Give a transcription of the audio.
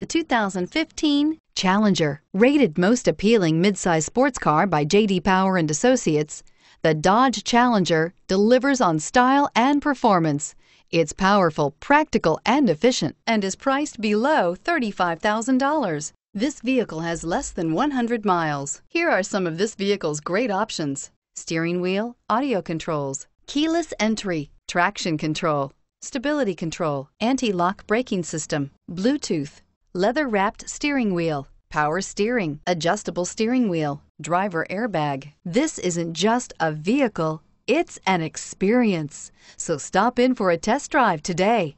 The 2015 Challenger, rated most appealing midsize sports car by JD Power and Associates, the Dodge Challenger delivers on style and performance. It's powerful, practical, and efficient and is priced below $35,000. This vehicle has less than 100 miles. Here are some of this vehicle's great options. Steering wheel, audio controls, keyless entry, traction control, stability control, anti-lock braking system, Bluetooth, leather wrapped steering wheel, power steering, adjustable steering wheel, driver airbag. This isn't just a vehicle, it's an experience. So stop in for a test drive today.